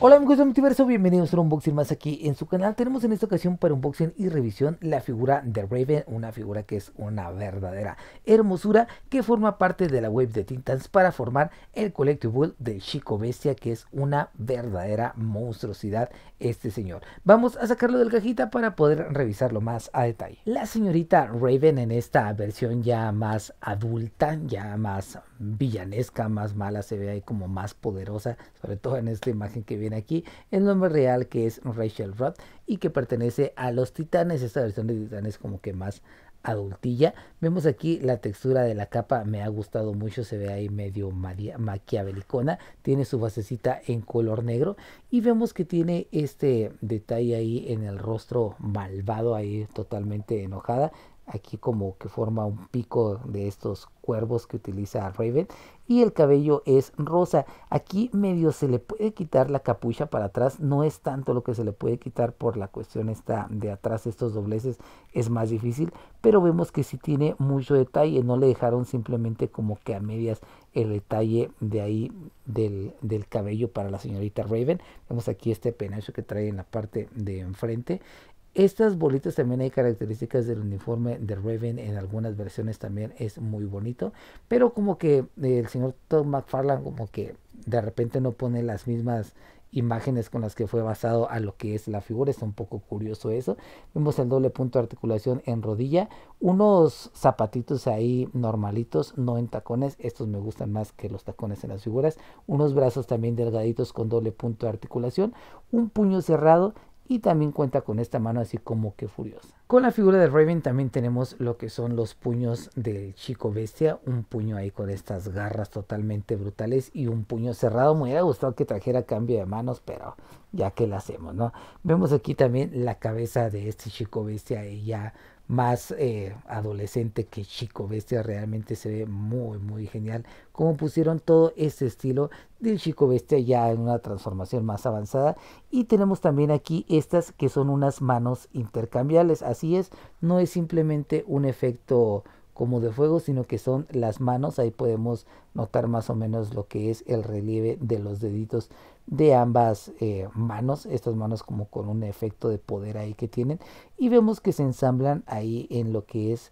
Hola amigos de Multiverso, bienvenidos a un unboxing más aquí en su canal. Tenemos en esta ocasión para unboxing y revisión la figura de Raven, una figura que es una verdadera hermosura que forma parte de la web de Tintans para formar el collectible de Chico Bestia que es una verdadera monstruosidad este señor. Vamos a sacarlo del cajita para poder revisarlo más a detalle. La señorita Raven en esta versión ya más adulta, ya más villanesca, más mala, se ve ahí como más poderosa, sobre todo en esta imagen que viene aquí, el nombre real que es Rachel Roth y que pertenece a los Titanes, esta versión de Titanes como que más adultilla. Vemos aquí la textura de la capa, me ha gustado mucho, se ve ahí medio maquiavelicona, tiene su basecita en color negro y vemos que tiene este detalle ahí en el rostro malvado, ahí totalmente enojada aquí como que forma un pico de estos cuervos que utiliza Raven y el cabello es rosa. Aquí medio se le puede quitar la capucha para atrás, no es tanto lo que se le puede quitar por la cuestión esta de atrás estos dobleces es más difícil, pero vemos que sí tiene mucho detalle, no le dejaron simplemente como que a medias el detalle de ahí del, del cabello para la señorita Raven. Vemos aquí este penacho que trae en la parte de enfrente estas bolitas también hay características del uniforme de Raven en algunas versiones también es muy bonito, pero como que eh, el señor Tom McFarlane como que de repente no pone las mismas imágenes con las que fue basado a lo que es la figura. Está un poco curioso eso. Vemos el doble punto de articulación en rodilla. Unos zapatitos ahí normalitos, no en tacones. Estos me gustan más que los tacones en las figuras. Unos brazos también delgaditos con doble punto de articulación. Un puño cerrado y también cuenta con esta mano así como que furiosa. Con la figura de Raven también tenemos lo que son los puños del chico bestia, un puño ahí con estas garras totalmente brutales y un puño cerrado. Me hubiera gustado que trajera cambio de manos, pero ya que la hacemos, ¿no? Vemos aquí también la cabeza de este chico bestia Ella más eh, adolescente que chico bestia realmente se ve muy muy genial como pusieron todo ese estilo del chico bestia ya en una transformación más avanzada y tenemos también aquí estas que son unas manos intercambiables así es no es simplemente un efecto como de fuego, sino que son las manos. Ahí podemos notar más o menos lo que es el relieve de los deditos de ambas eh, manos, estas manos como con un efecto de poder ahí que tienen. Y vemos que se ensamblan ahí en lo que es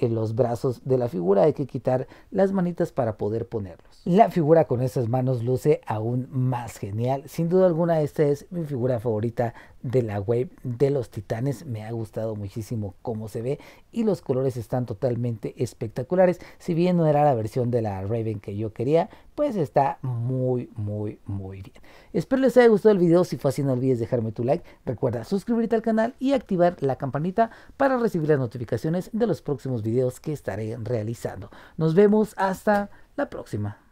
los brazos de la figura hay que quitar las manitas para poder ponerlos. La figura con estas manos luce aún más genial. Sin duda alguna esta es mi figura favorita de la wave de los titanes. Me ha gustado muchísimo cómo se ve y los colores están totalmente espectaculares. Si bien no era la versión de la Raven que yo quería, pues está muy, muy, muy bien. Espero les haya gustado el video. Si fue así, no olvides dejarme tu like. Recuerda suscribirte al canal y activar la campanita para recibir las notificaciones de los próximos videos que estaré realizando. Nos vemos hasta la próxima.